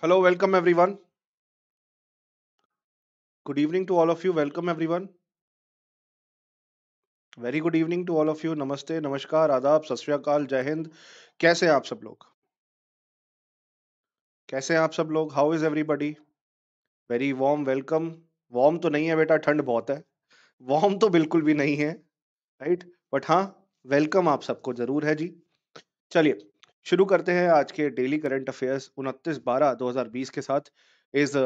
Hello, welcome everyone. Good evening to all of you. Welcome everyone. Very good evening to all of you नमस्ते नमस्कार आदाब सत जय हिंद कैसे हैं आप सब लोग कैसे हैं आप सब लोग how is everybody very warm welcome warm तो नहीं है बेटा ठंड बहुत है वार्म तो बिल्कुल भी नहीं है राइट बट हाँ वेलकम आप सबको जरूर है जी चलिए शुरू करते हैं आज के डेली करंट अफेयर्स उनतीस बारह बीस के साथ इस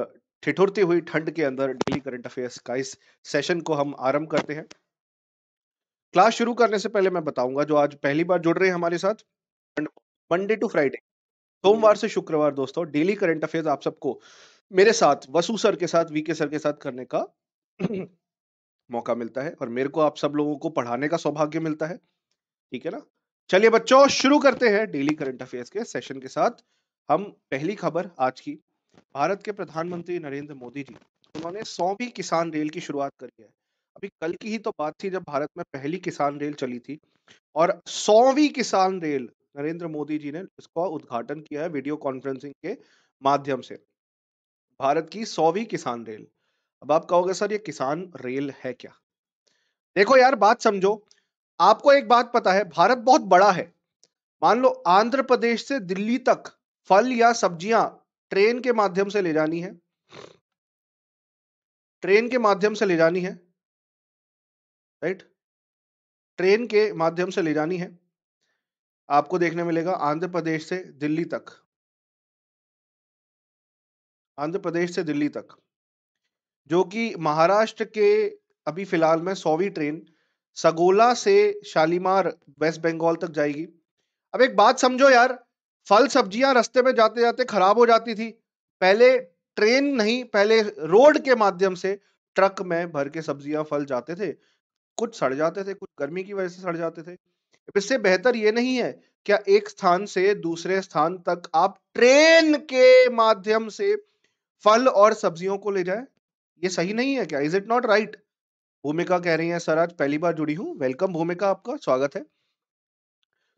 ठिठुरती हुई ठंड के अंदर डेली करंट अफेयर्स का इस सेशन को हम आरंभ करते हैं क्लास शुरू करने से पहले मैं बताऊंगा जो आज पहली बार जुड़ रहे हैं हमारे साथ मंडे टू फ्राइडे सोमवार से शुक्रवार दोस्तों डेली करंट अफेयर्स आप सबको मेरे साथ वसु सर के साथ वीके सर के साथ करने का मौका मिलता है और मेरे को आप सब लोगों को पढ़ाने का सौभाग्य मिलता है ठीक है ना चलिए बच्चों शुरू करते हैं डेली करंट अफेयर्स के सेशन के साथ हम पहली खबर आज की भारत के प्रधानमंत्री नरेंद्र मोदी जी उन्होंने सौवी किसान रेल की शुरुआत करी है अभी कल की ही तो बात थी जब भारत में पहली किसान रेल चली थी और सौवीं किसान रेल नरेंद्र मोदी जी ने इसका उद्घाटन किया है वीडियो कॉन्फ्रेंसिंग के माध्यम से भारत की सौवीं किसान रेल अब आप कहोगे सर ये किसान रेल है क्या देखो यार बात समझो आपको एक बात पता है भारत बहुत बड़ा है मान लो आंध्र प्रदेश से दिल्ली तक फल या सब्जियां ट्रेन के माध्यम से ले जानी है ट्रेन के माध्यम से ले जानी है राइट ट्रेन के माध्यम से ले जानी है आपको देखने मिलेगा आंध्र प्रदेश से दिल्ली तक आंध्र प्रदेश से दिल्ली तक जो कि महाराष्ट्र के अभी फिलहाल में सौवीं ट्रेन सगोला से शालीमार वेस्ट बंगाल तक जाएगी अब एक बात समझो यार फल सब्जियां रास्ते में जाते जाते खराब हो जाती थी पहले ट्रेन नहीं पहले रोड के माध्यम से ट्रक में भर के सब्जियां फल जाते थे कुछ सड़ जाते थे कुछ गर्मी की वजह से सड़ जाते थे इससे बेहतर ये नहीं है क्या एक स्थान से दूसरे स्थान तक आप ट्रेन के माध्यम से फल और सब्जियों को ले जाए ये सही नहीं है क्या इज इट नॉट राइट भूमिका कह रही हैं सर आज पहली बार जुड़ी हूँ वेलकम भूमिका आपका स्वागत है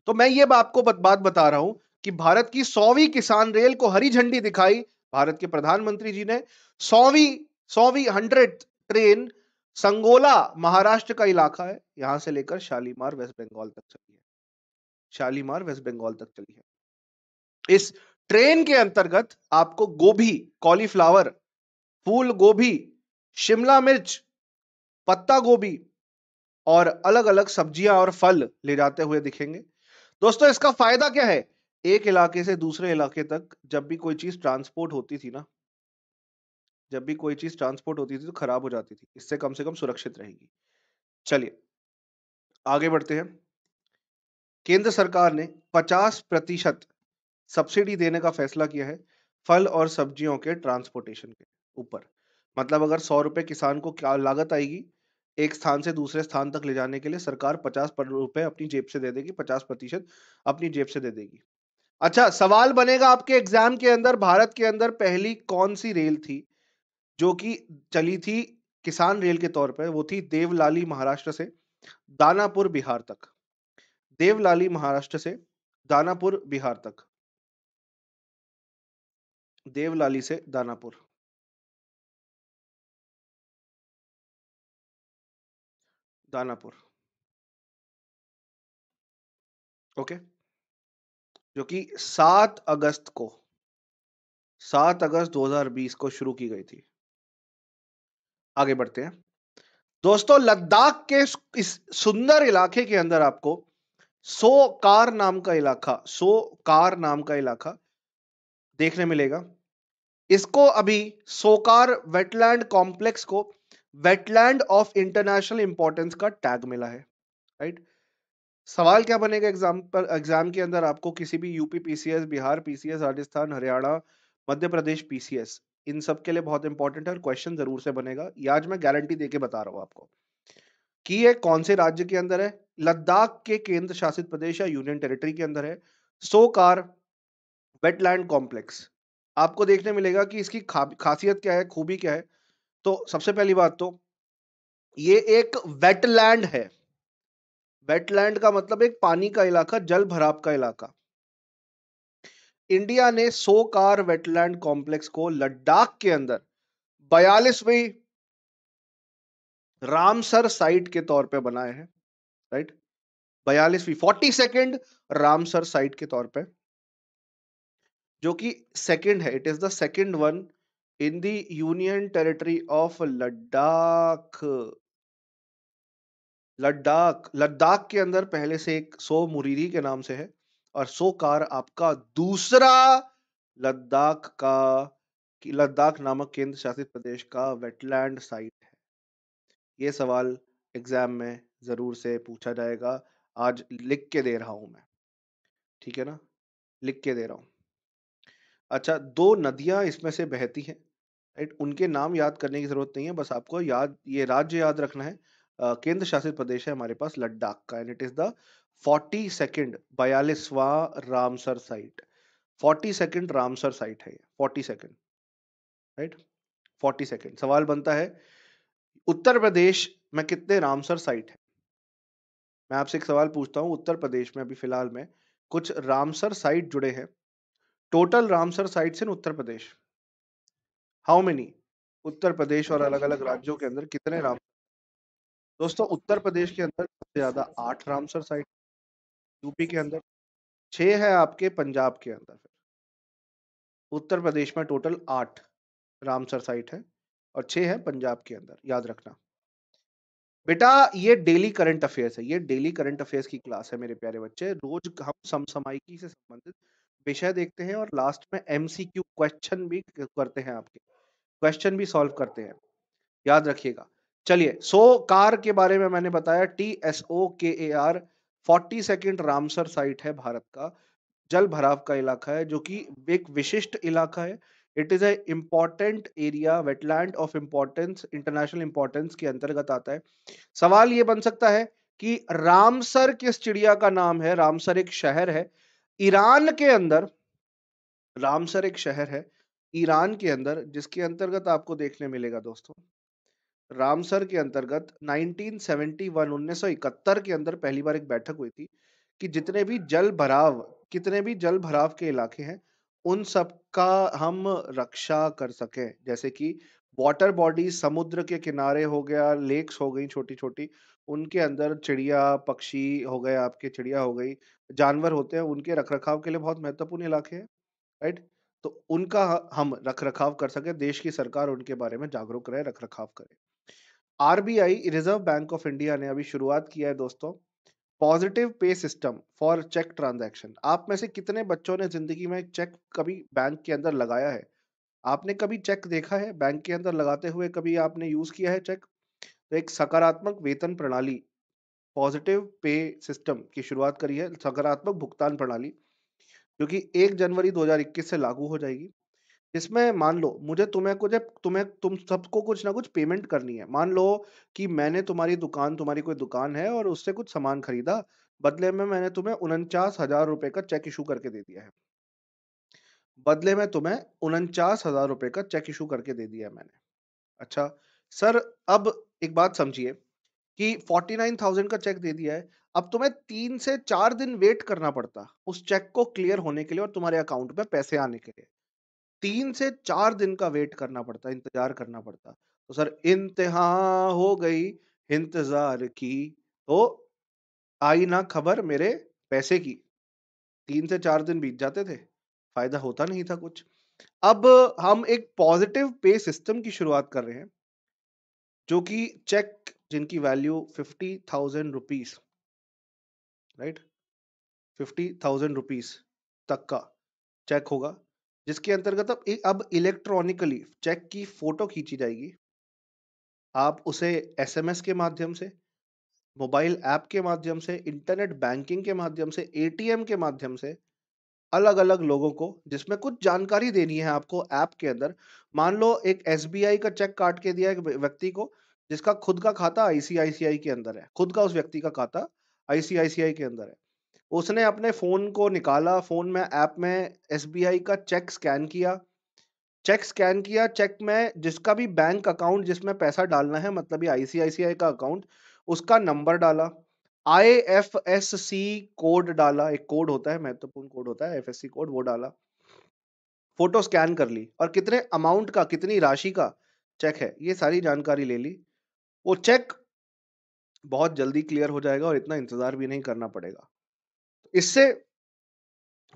तो मैं ये आपको बात बता रहा हूं कि भारत की सौवीं किसान रेल को हरी झंडी दिखाई भारत के प्रधानमंत्री जी ने सौवीं सौवीं हंड्रेड ट्रेन संगोला महाराष्ट्र का इलाका है यहां से लेकर शालीमार वेस्ट बंगाल तक चली है शालीमार वेस्ट बंगाल तक चली है इस ट्रेन के अंतर्गत आपको गोभी कॉलीफ्लावर फूल गोभी शिमला मिर्च पत्ता गोभी और अलग अलग सब्जियां और फल ले जाते हुए दिखेंगे दोस्तों इसका फायदा क्या है एक इलाके से दूसरे इलाके तक जब भी कोई चीज ट्रांसपोर्ट होती थी ना जब भी कोई चीज ट्रांसपोर्ट होती थी तो खराब हो जाती थी इससे कम से कम सुरक्षित रहेगी चलिए आगे बढ़ते हैं केंद्र सरकार ने 50 प्रतिशत सब्सिडी देने का फैसला किया है फल और सब्जियों के ट्रांसपोर्टेशन के ऊपर मतलब अगर सौ रुपए किसान को क्या लागत आएगी एक स्थान से दूसरे स्थान तक ले जाने के लिए सरकार पचास रुपए अपनी जेब से दे देगी पचास प्रतिशत अपनी जेब से दे देगी अच्छा सवाल बनेगा आपके एग्जाम के अंदर भारत के अंदर पहली कौन सी रेल थी जो कि चली थी किसान रेल के तौर पर वो थी देवलाली महाराष्ट्र से दानापुर बिहार तक देवलाली महाराष्ट्र से दानापुर बिहार तक देवलाली से दानापुर दानापुर ओके जो कि 7 अगस्त को 7 अगस्त 2020 को शुरू की गई थी आगे बढ़ते हैं दोस्तों लद्दाख के इस सुंदर इलाके के अंदर आपको सो कार नाम का इलाका सो कार नाम का इलाका देखने मिलेगा इसको अभी सोकार वेटलैंड कॉम्प्लेक्स को वेटलैंड ऑफ इंटरनेशनल इंपॉर्टेंस का टैग मिला है राइट सवाल क्या बनेगा एग्जाम पर एग्जाम के अंदर आपको किसी भी UP PCS Bihar PCS Rajasthan Haryana Madhya Pradesh PCS इन सब के लिए बहुत इंपॉर्टेंट है और क्वेश्चन जरूर से बनेगा ये आज मैं गारंटी देके बता रहा हूँ आपको कि ये कौन से राज्य के अंदर है लद्दाख के केंद्र शासित प्रदेश या यूनियन टेरिटरी के अंदर है सो कार वेटलैंड कॉम्प्लेक्स आपको देखने मिलेगा कि इसकी खासियत क्या है खूबी क्या है तो सबसे पहली बात तो ये एक वेटलैंड है वेटलैंड का मतलब एक पानी का इलाका जल भराव का इलाका इंडिया ने सो कार वेटलैंड कॉम्प्लेक्स को लद्दाख के अंदर बयालीसवीं रामसर साइट के तौर पे बनाए हैं राइट बयालीसवीं फोर्टी सेकेंड रामसर साइट के तौर पे जो कि सेकेंड है it is the second one in the Union Territory of Ladakh. Ladakh Ladakh के अंदर पहले से एक सो मुरीरी के नाम से है और सो कार आपका दूसरा लद्दाख का लद्दाख नामक केंद्र शासित प्रदेश का वेटलैंड साइट है ये सवाल एग्जाम में जरूर से पूछा जाएगा आज लिख के दे रहा हूं मैं ठीक है ना लिख के दे रहा हूं अच्छा दो नदियां इसमें से बहती हैं राइट उनके नाम याद करने की ज़रूरत नहीं है बस आपको याद ये राज्य याद रखना है केंद्र शासित प्रदेश है हमारे पास लद्दाख का and it is the forty second बयालीसवा Ramsar site forty second Ramsar site है forty second right forty second सवाल बनता है उत्तर प्रदेश में कितने रामसर साइट है मैं आपसे एक सवाल पूछता हूँ उत्तर प्रदेश में अभी फिलहाल में कुछ रामसर साइट जुड़े हैं total Ramsar sites in Uttar Pradesh how many Uttar Pradesh और हाँ। अलग अलग राज्यों के अंदर कितने राम दोस्तों उत्तर प्रदेश के अंदर सबसे ज्यादा आठ रामसर साइट यूपी के अंदर छह है आपके पंजाब के अंदर उत्तर प्रदेश में टोटल आठ रामसर साइट है और छह है पंजाब के अंदर याद रखना बेटा ये डेली करंट अफेयर्स है ये डेली करंट अफेयर्स की क्लास है मेरे प्यारे बच्चे रोज हम समसामयिकी से संबंधित विषय देखते हैं और लास्ट में एमसीक्यू क्वेश्चन भी करते हैं आपके क्वेश्चन भी सॉल्व करते हैं याद रखिएगा चलिए सो कार के बारे में मैंने बताया T S O K A R forty second Ramsar site है भारत का जल भराव का इलाका है जो कि एक विशिष्ट इलाका है it is a important area wetland of importance international importance के अंतर्गत आता है सवाल ये बन सकता है कि रामसर किस चिड़िया का नाम है रामसर एक शहर है ईरान के अंदर रामसर एक शहर है ईरान के अंदर जिसके अंतर्गत आपको देखने मिलेगा दोस्तों रामसर के अंतर्गत 1971 1971 के अंदर पहली बार एक बैठक हुई थी कि जितने भी जल भराव कितने भी जल भराव के इलाके हैं उन सब का हम रक्षा कर सके जैसे कि वाटर बॉडी समुद्र के किनारे हो गया लेक्स हो गई छोटी छोटी उनके अंदर चिड़िया, पक्षी हो गए आपके, चिड़िया हो गई, जानवर होते हैं, उनके रख रखाव के लिए बहुत महत्वपूर्ण इलाके हैं, राइट? तो उनका हम रख रखाव कर सके देश की सरकार उनके बारे में जागरूक रहे, रखाव करे। RBI reserve bank of India ने अभी शुरुआत किया है दोस्तों, पॉज़िटिव पे सिस्टम फॉर चेक ट्रांज़ैक्शन। आप में से कितने बच्चों ने ज़िंदगी में चेक कभी बैंक के अंदर लगाया है? आपने कभी चेक देखा है बैंक के अंदर लगाते हुए, कभी आपने यूज़ किया है चेक? तो एक सकारात्मक वेतन प्रणाली पॉजिटिव पे सिस्टम की शुरुआत करी है सकारात्मक भुगतान प्रणाली जो कि एक जनवरी 2021 से लागू हो जाएगी इसमें मान लो मुझे तुम्हें कुछ तुम्हें तुम सबको कुछ ना कुछ पेमेंट करनी है मान लो कि मैंने तुम्हारी दुकान तुम्हारी कोई दुकान है और उससे कुछ सामान खरीदा बदले में मैंने तुम्हें उनचास हजार रुपए का चेक इशू करके दे दिया है बदले में तुम्हें उनचास हजार रुपए का चेक इशू करके दे दिया मैंने अच्छा सर अब एक बात समझिए कि फोर्टी नाइन थाउजेंड का चेक दे दिया है अब तुम्हें तीन से चार दिन वेट करना पड़ता उस चेक को क्लियर होने के लिए और तुम्हारे अकाउंट में पैसे आने के लिए तीन से चार दिन का वेट करना पड़ता इंतजार करना पड़ता तो सर इंतहा हो गई इंतजार की तो आई ना खबर मेरे पैसे की तीन से चार दिन बीत जाते थे फायदा होता नहीं था कुछ अब हम एक पॉजिटिव पे सिस्टम की शुरुआत कर रहे हैं जो कि चेक जिनकी value fifty thousand rupees right fifty thousand rupees तक का चेक होगा जिसके अंतर्गत अब अब इलेक्ट्रॉनिकली चेक की फोटो खींची जाएगी आप उसे एसएमएस के माध्यम से मोबाइल ऐप के माध्यम से इंटरनेट बैंकिंग के माध्यम से एटीएम के माध्यम से अलग अलग लोगों को जिसमें कुछ जानकारी देनी है आपको ऐप के अंदर मान लो एक एस का चेक काट के दिया एक व्यक्ति को जिसका खुद का खाता आईसीआईसीआई के अंदर है खुद का उस व्यक्ति का खाता आईसीआईसीआई के अंदर है उसने अपने फ़ोन को निकाला फ़ोन में ऐप में एस का चेक स्कैन किया चेक स्कैन किया चेक में जिसका भी बैंक अकाउंट जिसमें पैसा डालना है मतलब ये आईसीआईसीआई का अकाउंट उसका नंबर डाला I F S C code डाला एक कोड होता है महत्वपूर्ण कोड होता है एफ एस सी कोड वो डाला फोटो स्कैन कर ली और कितने अमाउंट का कितनी राशि का चेक है ये सारी जानकारी ले ली वो चेक बहुत जल्दी क्लियर हो जाएगा और इतना इंतजार भी नहीं करना पड़ेगा इससे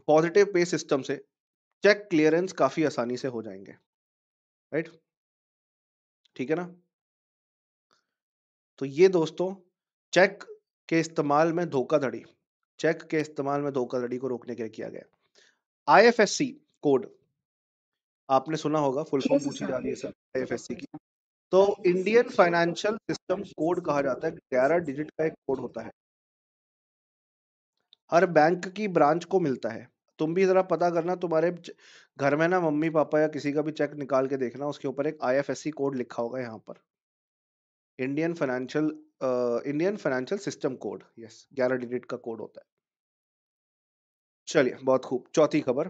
पॉजिटिव पे सिस्टम से चेक क्लियरेंस काफी आसानी से हो जाएंगे राइट ठीक है ना तो ये दोस्तों चेक के इस्तेमाल में धोखाधड़ी चेक के इस्तेमाल में धोखाधड़ी को रोकने के लिए किया गया सी कोड आपने सुना होगा फुल फॉर्म पूछी जा रही है सर आईएफएससी की तो इंडियन फाइनेंशियल सिस्टम कोड कहा जाता है ग्यारह डिजिट का एक कोड होता है हर बैंक की ब्रांच को मिलता है तुम भी जरा पता करना तुम्हारे घर में ना मम्मी पापा या किसी का भी चेक निकाल के देखना उसके ऊपर एक आईएफएससी कोड लिखा होगा यहाँ पर Indian financial Indian financial system code yes ग्यारह डिजिट का कोड होता है चलिए बहुत खूब चौथी खबर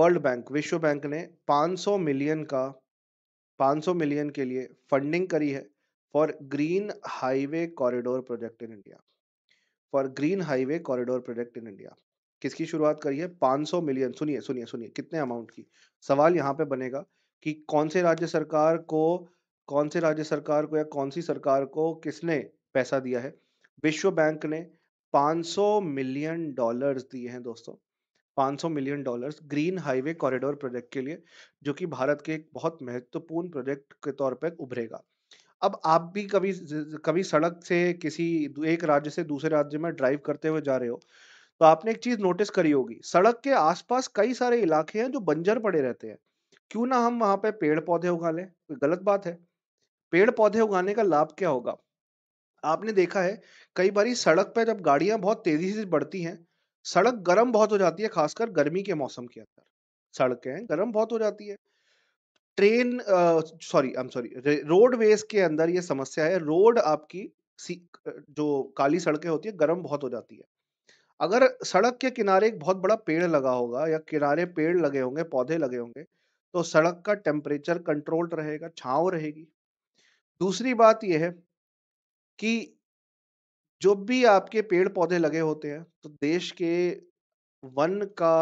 वर्ल्ड बैंक विश्व बैंक ने 500 मिलियन का 500 मिलियन के लिए फंडिंग करी है for green highway corridor project in India for green highway corridor project in India किसकी शुरुआत करी है 500 मिलियन सुनिए सुनिए सुनिए कितने अमाउंट की सवाल यहाँ पे बनेगा कि कौन से राज्य सरकार को कौन से राज्य सरकार को या कौन सी सरकार को किसने पैसा दिया है विश्व बैंक ने 500 मिलियन डॉलर्स दिए हैं दोस्तों 500 million dollars green highway corridor project के लिए जो कि भारत के एक बहुत महत्वपूर्ण प्रोजेक्ट के तौर पर उभरेगा अब आप भी कभी कभी सड़क से किसी एक राज्य से दूसरे राज्य में ड्राइव करते हुए जा रहे हो तो आपने एक चीज नोटिस करी होगी सड़क के आसपास कई सारे इलाके हैं जो बंजर पड़े रहते हैं क्यों ना हम वहां पे पेड़ पौधे उगा लें कोई गलत बात है पेड़ पौधे उगाने का लाभ क्या होगा आपने देखा है कई बार सड़क पर जब गाड़ियां बहुत तेजी से बढ़ती हैं सड़क गर्म बहुत हो जाती है खासकर गर्मी के मौसम के अंदर सड़कें गर्म बहुत हो जाती है train sorry I am sorry roadways के अंदर ये समस्या है रोड आपकी जो काली सड़कें होती है गर्म बहुत हो जाती है अगर सड़क के किनारे एक बहुत बड़ा पेड़ लगा होगा या किनारे पेड़ लगे होंगे पौधे लगे होंगे तो सड़क का टेम्परेचर कंट्रोल्ड रहेगा छाव रहेगी दूसरी बात यह है कि जो भी आपके पेड़ पौधे लगे होते हैं तो देश के वन का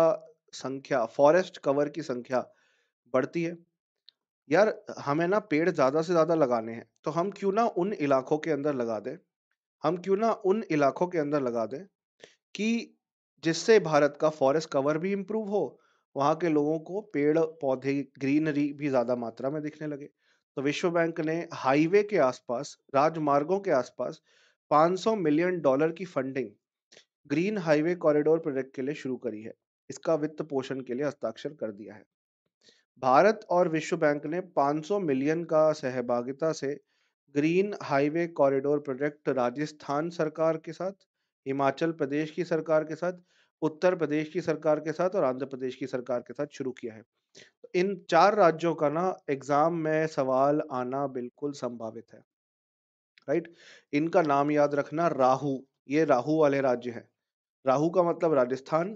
संख्या फॉरेस्ट कवर की संख्या बढ़ती है यार हमें ना पेड़ ज़्यादा से ज़्यादा लगाने हैं तो हम क्यों ना उन इलाकों के अंदर लगा दें हम क्यों ना उन इलाकों के अंदर लगा दें कि जिससे भारत का फॉरेस्ट कवर भी इम्प्रूव हो वहाँ के लोगों को पेड़ पौधे ग्रीनरी भी ज़्यादा मात्रा में दिखने लगे तो विश्व बैंक ने हाईवे के आसपास राजमार्गों के आसपास 500 मिलियन डॉलर की funding green highway corridor project के लिए शुरू करी है इसका वित्त पोषण के लिए हस्ताक्षर कर दिया है भारत और विश्व बैंक ने 500 मिलियन का सहभागिता से green highway corridor project Rajasthan सरकार के साथ हिमाचल प्रदेश की सरकार के साथ उत्तर प्रदेश की सरकार के साथ और आंध्र प्रदेश की सरकार के साथ शुरू किया है इन चार राज्यों का ना एग्जाम में सवाल आना बिल्कुल संभावित है राइट इनका नाम याद रखना राहु ये राहु वाले राज्य हैं राहु का मतलब राजस्थान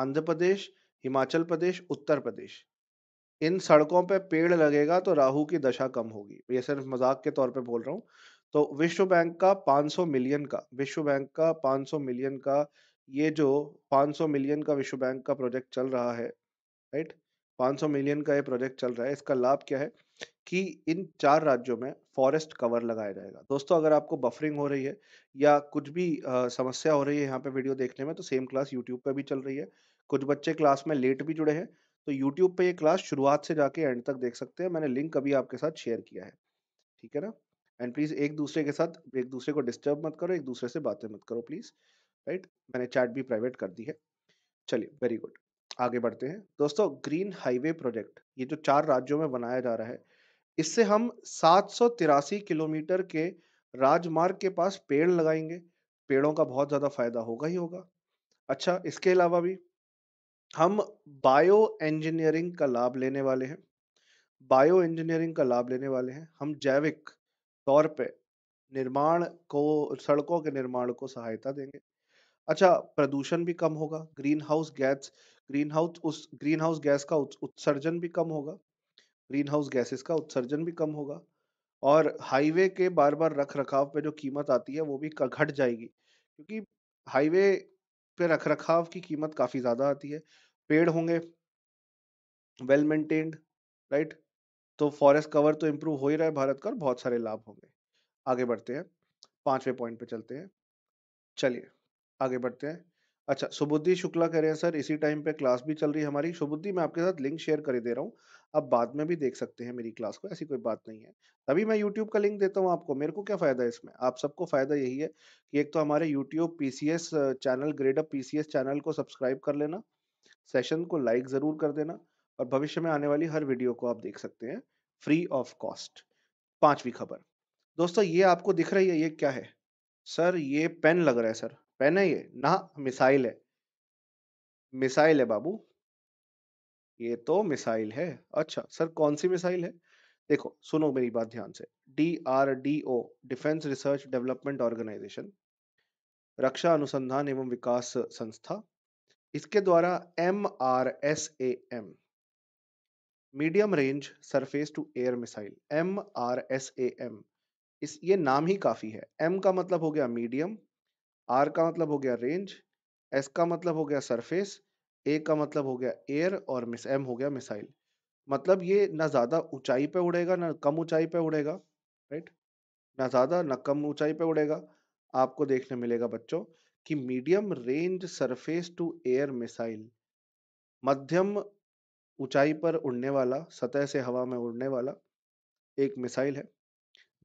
आंध्र प्रदेश हिमाचल प्रदेश उत्तर प्रदेश इन सड़कों पे पेड़ लगेगा तो राहु की दशा कम होगी ये सिर्फ मजाक के तौर पे बोल रहा हूँ तो विश्व बैंक का 500 मिलियन का विश्व बैंक का 500 मिलियन का ये जो 500 मिलियन का विश्व बैंक का प्रोजेक्ट चल रहा है राइट 500 मिलियन का ये प्रोजेक्ट चल रहा है इसका लाभ क्या है कि इन चार राज्यों में फॉरेस्ट कवर लगाया जाएगा दोस्तों अगर आपको बफरिंग हो रही है या कुछ भी आ, समस्या हो रही है यहाँ पे वीडियो देखने में तो सेम क्लास यूट्यूब पे भी चल रही है कुछ बच्चे क्लास में लेट भी जुड़े हैं तो यूट्यूब पे ये क्लास शुरुआत से जाके एंड तक देख सकते हैं मैंने लिंक अभी आपके साथ शेयर किया है ठीक है ना एंड प्लीज़ एक दूसरे के साथ एक दूसरे को डिस्टर्ब मत करो एक दूसरे से बातें मत करो प्लीज़ राइट मैंने चैट भी प्राइवेट कर दी है चलिए वेरी गुड आगे बढ़ते हैं दोस्तों ग्रीन हाईवे प्रोजेक्ट ये जो चार राज्यों में बनाया जा रहा है इससे हम सात किलोमीटर के राजमार्ग के पास पेड़ लगाएंगे पेड़ों का बहुत ज़्यादा फायदा होगा ही होगा अच्छा इसके अलावा भी हम बायो इंजीनियरिंग का लाभ लेने वाले हैं बायो इंजीनियरिंग का लाभ लेने वाले हैं हम जैविक तौर पे निर्माण को सड़कों के निर्माण को सहायता देंगे अच्छा प्रदूषण भी कम होगा greenhouse gas greenhouse उस ग्रीन हाउस गैस का उत्सर्जन भी कम होगा ग्रीन हाउस गैसेस का उत्सर्जन भी कम होगा और हाईवे के बार बार रख रखाव पे जो कीमत आती है वो भी घट जाएगी क्योंकि हाईवे पे रख रखाव की कीमत काफ़ी ज़्यादा आती है पेड़ होंगे वेल मेंटेन्ड राइट तो फॉरेस्ट कवर तो इम्प्रूव हो ही रहा है भारत का और बहुत सारे लाभ होंगे आगे बढ़ते हैं पांचवें पॉइंट पे चलते हैं चलिए आगे बढ़ते हैं अच्छा, सुबुद्धि शुक्ला कह रहे हैं सर इसी टाइम पे क्लास भी चल रही है हमारी। सुबुद्धि मैं आपके साथ लिंक शेयर कर दे रहा हूँ। आप बाद में भी देख सकते हैं मेरी क्लास को, ऐसी कोई बात नहीं है। तभी मैं यूट्यूब का लिंक देता हूँ आपको, मेरे को क्या फ़ायदा है इसमें? आप सबको फ़ायदा यही है कि एक तो हमारे यूट्यूब पी चैनल ग्रेडअप पी चैनल को सब्सक्राइब कर लेना, सेशन को लाइक ज़रूर कर देना और भविष्य में आने वाली हर वीडियो को आप देख सकते हैं फ्री ऑफ कॉस्ट। पांचवी खबर, दोस्तों ये आपको दिख रही है, ये क्या है? सर ये पेन लग रहा है सर। पेन है ये ना मिसाइल है मिसाइल है बाबू ये तो मिसाइल है अच्छा सर कौन सी मिसाइल है देखो सुनो मेरी बात ध्यान से D R D O defence research development organisation रक्षा अनुसंधान एवं विकास संस्था इसके द्वारा M R S A M medium range surface to air missile M R S A M इस ये नाम ही काफी है एम का मतलब हो गया मीडियम आर का मतलब हो गया रेंज एस का मतलब हो गया सरफेस ए का मतलब हो गया एयर और मिस एम हो गया मिसाइल मतलब ये ना ज़्यादा ऊंचाई पे उड़ेगा ना कम ऊंचाई पे उड़ेगा राइट ना ज़्यादा ना कम ऊंचाई पे उड़ेगा आपको देखने मिलेगा बच्चों कि medium range surface to air missile मध्यम ऊंचाई पर उड़ने वाला सतह से हवा में उड़ने वाला एक मिसाइल है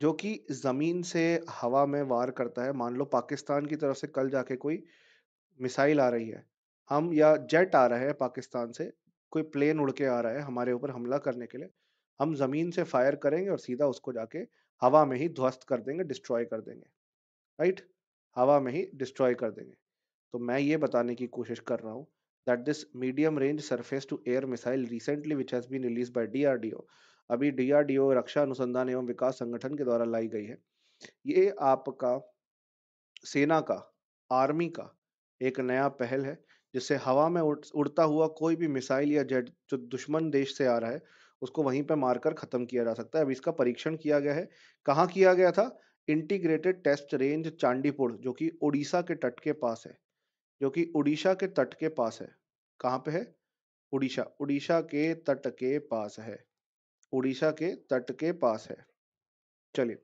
जो कि ज़मीन से हवा में वार करता है। मान लो पाकिस्तान की तरफ से कल जाके कोई मिसाइल आ रही है। हम या जेट आ रहा है पाकिस्तान से, कोई प्लेन उड़ के आ रहा है हमारे ऊपर हमला करने के लिए। हम ज़मीन से फायर करेंगे और सीधा उसको जाके हवा में ही ध्वस्त कर देंगे, डिस्ट्रॉय कर देंगे। राइट? हवा में ही डिस्ट्रॉय कर देंगे। तो मैं ये बताने की कोशिश कर रहा हूँ that this medium range surface to air missile recently which has been R D O अभी डीआरडीओ रक्षा अनुसंधान एवं विकास संगठन के द्वारा लाई गई है ये आपका सेना का आर्मी का एक नया पहल है जिससे हवा में उड़ता हुआ कोई भी मिसाइल या जेट जो दुश्मन देश से आ रहा है उसको वहीं पर मारकर ख़त्म किया जा सकता है अब इसका परीक्षण किया गया है कहाँ किया गया था इंटीग्रेटेड टेस्ट रेंज चांडीपुर जो कि उड़ीसा के तट के पास है जो कि उड़ीसा के तट के पास है कहाँ पे है उड़ीसा उड़ीसा के तट के पास है उड़ीसा के तट के पास है चलिए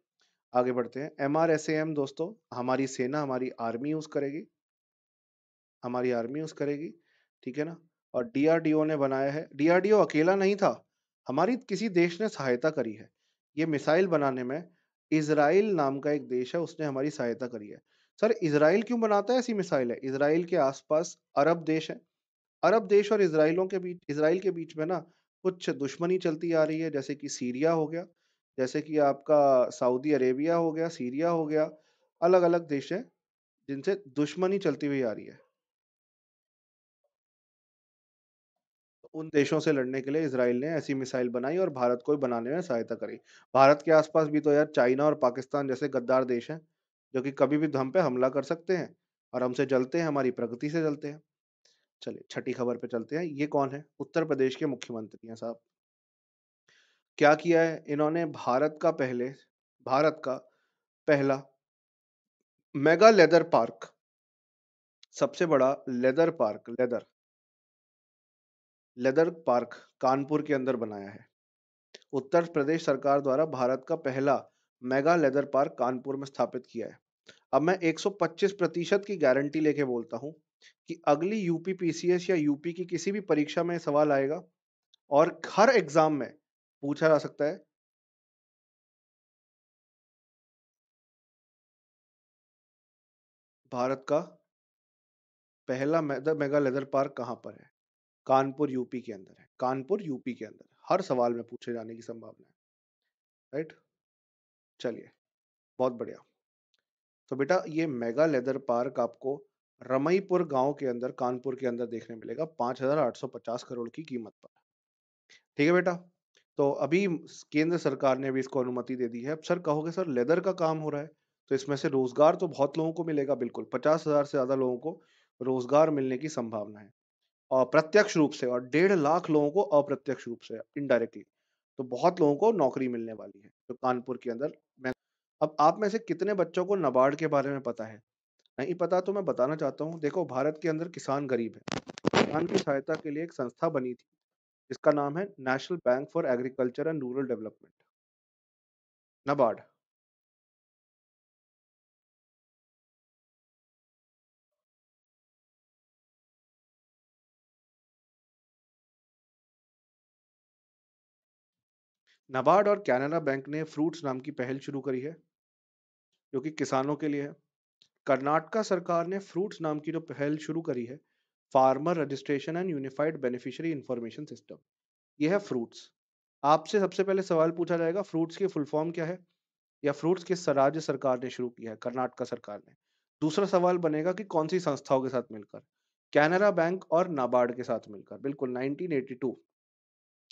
आगे बढ़ते हैं एम आर एस एम दोस्तों हमारी सेना हमारी आर्मी यूज करेगी हमारी आर्मी यूज करेगी ठीक है ना और डीआरडीओ ने बनाया है डीआरडीओ अकेला नहीं था हमारी किसी देश ने सहायता करी है ये मिसाइल बनाने में इसराइल नाम का एक देश है उसने हमारी सहायता करी है सर इसराइल क्यों बनाता है ऐसी मिसाइल है इसराइल के आसपास अरब देश है अरब देश और इसराइलों के बीच इसराइल के बीच में ना कुछ दुश्मनी चलती आ रही है जैसे कि सीरिया हो गया जैसे कि आपका सऊदी अरेबिया हो गया सीरिया हो गया अलग अलग देश है जिनसे दुश्मनी चलती हुई आ रही है तो उन देशों से लड़ने के लिए इसराइल ने ऐसी मिसाइल बनाई और भारत को बनाने में सहायता करी भारत के आसपास भी तो यार चाइना और पाकिस्तान जैसे गद्दार देश हैं जो कि कभी भी हम पे हमला कर सकते हैं और हमसे जलते हैं हमारी प्रगति से जलते हैं चलिए छठी खबर पे चलते हैं ये कौन है उत्तर प्रदेश के मुख्यमंत्री हैं साहब क्या किया है इन्होंने भारत का पहले भारत का पहला मेगा लेदर पार्क सबसे बड़ा leather park leather leather park Kanpur के अंदर बनाया है उत्तर प्रदेश सरकार द्वारा भारत का पहला मेगा लेदर पार्क कानपुर में स्थापित किया है अब मैं 125 प्रतिशत की गारंटी लेके बोलता हूँ कि अगली यूपी पीसीएस या यूपी की किसी भी परीक्षा में सवाल आएगा और हर एग्जाम में पूछा जा सकता है भारत का पहला मेगा लेदर पार्क कहां पर है कानपुर यूपी के अंदर है कानपुर यूपी के अंदर हर सवाल में पूछे जाने की संभावना है राइट चलिए बहुत बढ़िया तो बेटा ये मेगा लेदर पार्क आपको रमईपुर गांव के अंदर कानपुर के अंदर देखने मिलेगा पांच हजार आठ सौ पचास करोड़ की कीमत पर ठीक है बेटा तो अभी केंद्र सरकार ने अभी इसको अनुमति दे दी है अब सर कहोगे सर लेदर का काम हो रहा है तो इसमें से रोजगार तो बहुत लोगों को मिलेगा बिल्कुल पचास हजार से ज्यादा लोगों को रोजगार मिलने की संभावना है और प्रत्यक्ष रूप से और डेढ़ लाख लोगों को अप्रत्यक्ष रूप से इनडायरेक्टली तो बहुत लोगों को नौकरी मिलने वाली है जो कानपुर के अंदर मैं अब आप में से कितने बच्चों को नबार्ड के बारे में पता है नहीं पता तो मैं बताना चाहता हूँ देखो भारत के अंदर किसान गरीब है किसान की सहायता के लिए एक संस्था बनी थी जिसका नाम है national bank for agriculture and rural development NABARD NABARD और कैनरा बैंक ने फ्रूट्स नाम की पहल शुरू करी है जो कि किसानों के लिए है कर्नाटका सरकार ने फ्रूट्स नाम की जो पहल शुरू करी है farmer registration and unified beneficiary information system ये है फ्रूट्स आपसे सबसे पहले सवाल पूछा जाएगा फ्रूट्स की फुल फॉर्म क्या है या फ्रूट्स किस राज्य सरकार ने शुरू किया है कर्नाटका सरकार ने दूसरा सवाल बनेगा कि कौन सी संस्थाओं के साथ मिलकर कैनरा बैंक और नाबार्ड के साथ मिलकर बिल्कुल 1982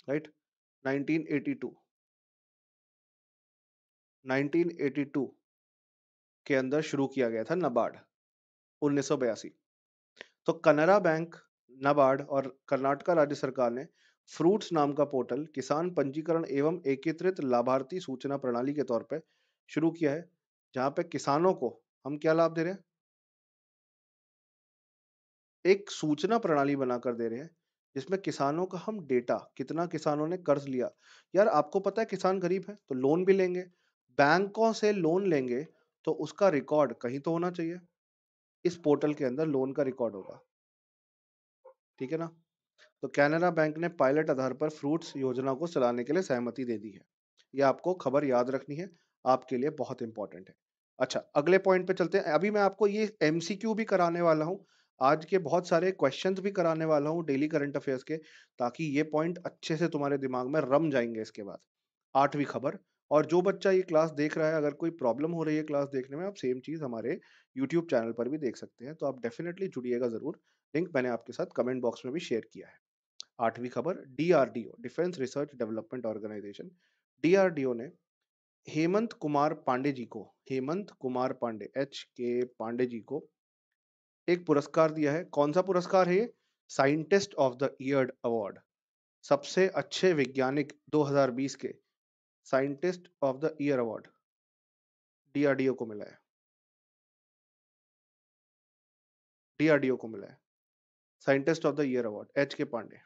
राइट 1982 1982 के अंदर शुरू किया गया था नबार्ड उन्नीस तो कनरा बैंक नबार्ड और कर्नाटका राज्य सरकार ने फ्रूट्स नाम का पोर्टल किसान पंजीकरण एवं एकीकृत लाभार्थी सूचना प्रणाली के तौर पर शुरू किया है जहां पे किसानों को हम क्या लाभ दे रहे हैं एक सूचना प्रणाली बनाकर दे रहे हैं जिसमें किसानों का हम डेटा कितना किसानों ने कर्ज लिया यार आपको पता है किसान गरीब है तो लोन भी लेंगे बैंकों से लोन लेंगे तो उसका रिकॉर्ड कहीं तो होना चाहिए इस पोर्टल के अंदर लोन का रिकॉर्ड होगा ठीक है ना तो कैनरा बैंक ने पायलट आधार पर फ्रूट्स योजना को चलाने के लिए सहमति दे दी है यह आपको खबर याद रखनी है आपके लिए बहुत इंपॉर्टेंट है अच्छा अगले पॉइंट पे चलते हैं अभी मैं आपको ये एम भी कराने वाला हूँ आज के बहुत सारे क्वेश्चन भी कराने वाला हूँ डेली करंट अफेयर्स के ताकि ये पॉइंट अच्छे से तुम्हारे दिमाग में रम जाएंगे इसके बाद आठवीं खबर और जो बच्चा ये क्लास देख रहा है अगर कोई प्रॉब्लम हो रही है क्लास देखने में आप सेम चीज़ हमारे यूट्यूब चैनल पर भी देख सकते हैं तो आप डेफिनेटली जुड़िएगा ज़रूर लिंक मैंने आपके साथ कमेंट बॉक्स में भी शेयर किया है आठवीं खबर D defence research development organisation D ने हेमंत कुमार पांडे जी को हेमंत कुमार पांडे एच के पांडे जी को एक पुरस्कार दिया है कौन सा पुरस्कार है scientist of the year award सबसे अच्छे वैज्ञानिक 2020 के scientist of the year award DRDO को मिला है डीआरडीओ को मिला है scientist of the year award H K Pandey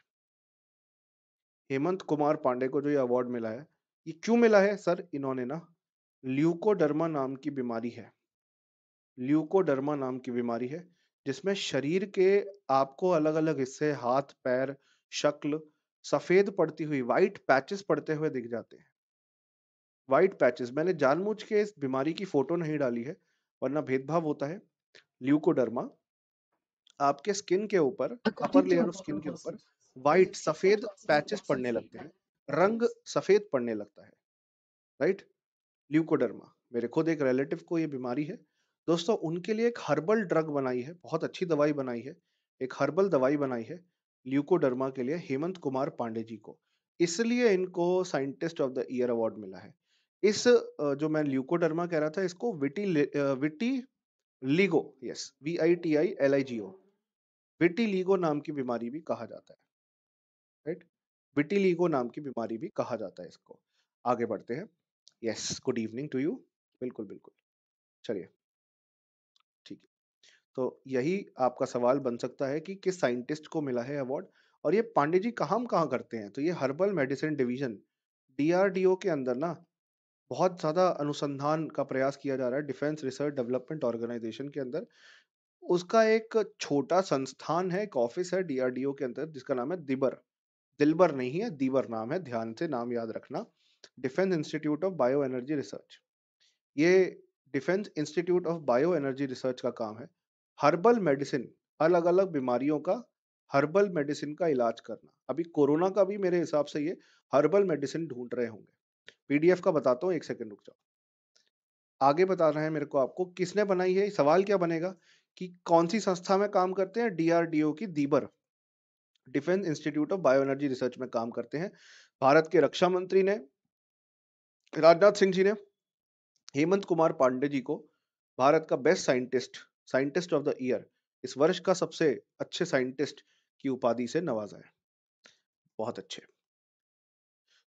Hemant Kumar Pandey को जो ये अवार्ड मिला है ये क्यों मिला है सर इन्होंने ना ल्यूकोडर्मा नाम की बीमारी है ल्यूकोडर्मा नाम की बीमारी है जिसमें शरीर के आपको अलग अलग हिस्से हाथ पैर शक्ल सफेद पड़ती हुई व्हाइट पैचेस पड़ते हुए दिख जाते हैं वाइट पैचेस मैंने जानबूझ के इस बीमारी की फोटो नहीं डाली है वरना भेदभाव होता है ल्यूकोडर्मा आपके स्किन के ऊपर अपर लेयर ऑफ स्किन के ऊपर वाइट सफेद पैचेस पड़ने लगते हैं रंग सफेद पड़ने लगता है राइट ल्यूकोडर्मा मेरे खुद एक रिलेटिव को ये बीमारी है दोस्तों उनके लिए एक हर्बल ड्रग बनाई है बहुत अच्छी दवाई बनाई है एक हर्बल दवाई बनाई है ल्यूकोडर्मा के लिए हेमंत कुमार पांडे जी को इसलिए इनको scientist of the year award मिला है इस जो मैं ल्यूकोडर्मा कह रहा था इसको विटी vitiligo yes V I T I L I G O vitiligo नाम की बीमारी भी कहा जाता है राइट विटी लीगो नाम की बीमारी भी कहा जाता है इसको आगे बढ़ते हैं yes good evening to you बिल्कुल बिल्कुल चलिए ठीक है तो यही आपका सवाल बन सकता है कि किस साइंटिस्ट को मिला है अवार्ड और ये पांडे जी कहाँ कहाँ करते हैं तो ये हर्बल मेडिसिन डिवीजन डीआरडीओ के अंदर ना बहुत ज़्यादा अनुसंधान का प्रयास किया जा रहा है डिफेंस रिसर्च डेवलपमेंट ऑर्गेनाइजेशन के अंदर उसका एक छोटा संस्थान है एक ऑफिस है डीआरडीओ के अंदर जिसका नाम है दिबर दिलबर नहीं है दिबर नाम है ध्यान से नाम याद रखना defence institute of bio energy research ये defence institute of bio energy research का काम है हर्बल मेडिसिन अलग अलग बीमारियों का हर्बल मेडिसिन का इलाज करना अभी कोरोना का भी मेरे हिसाब से ये हर्बल मेडिसिन ढूंढ रहे होंगे पीडीएफ का बताता हूँ एक सेकंड रुक जाओ आगे बता रहे हैं मेरे को आपको किसने बनाई है सवाल क्या बनेगा कि कौन सी संस्था में काम करते हैं डीआरडीओ की DIBER defence institute of bio energy research में काम करते हैं भारत के रक्षा मंत्री ने राजनाथ सिंह जी ने हेमंत कुमार पांडे जी को भारत का best scientist scientist of the year इस वर्ष का सबसे अच्छे साइंटिस्ट की उपाधि से नवाजा है बहुत अच्छे